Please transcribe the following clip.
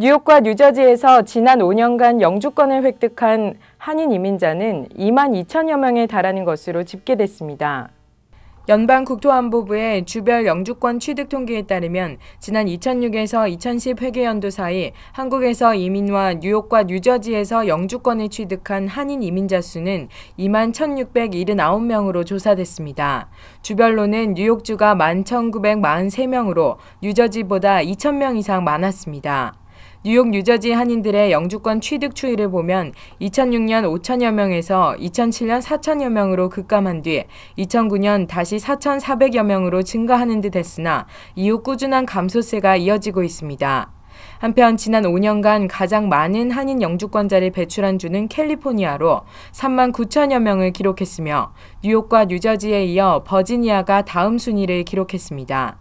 뉴욕과 뉴저지에서 지난 5년간 영주권을 획득한 한인 이민자는 2만 2천여 명에 달하는 것으로 집계됐습니다. 연방 국토안보부의 주별 영주권 취득 통계에 따르면 지난 2006에서 2010 회계연도 사이 한국에서 이민와 뉴욕과 뉴저지에서 영주권을 취득한 한인 이민자 수는 2만 1,679명으로 조사됐습니다. 주별로는 뉴욕주가 1,943명으로 1 뉴저지보다 2,000명 이상 많았습니다. 뉴욕 뉴저지 한인들의 영주권 취득 추이를 보면 2006년 5천여 명에서 2007년 4천여 명으로 급감한 뒤 2009년 다시 4,400여 명으로 증가하는 듯 했으나 이후 꾸준한 감소세가 이어지고 있습니다. 한편 지난 5년간 가장 많은 한인 영주권자를 배출한 주는 캘리포니아로 3만 9천여 명을 기록했으며 뉴욕과 뉴저지에 이어 버지니아가 다음 순위를 기록했습니다.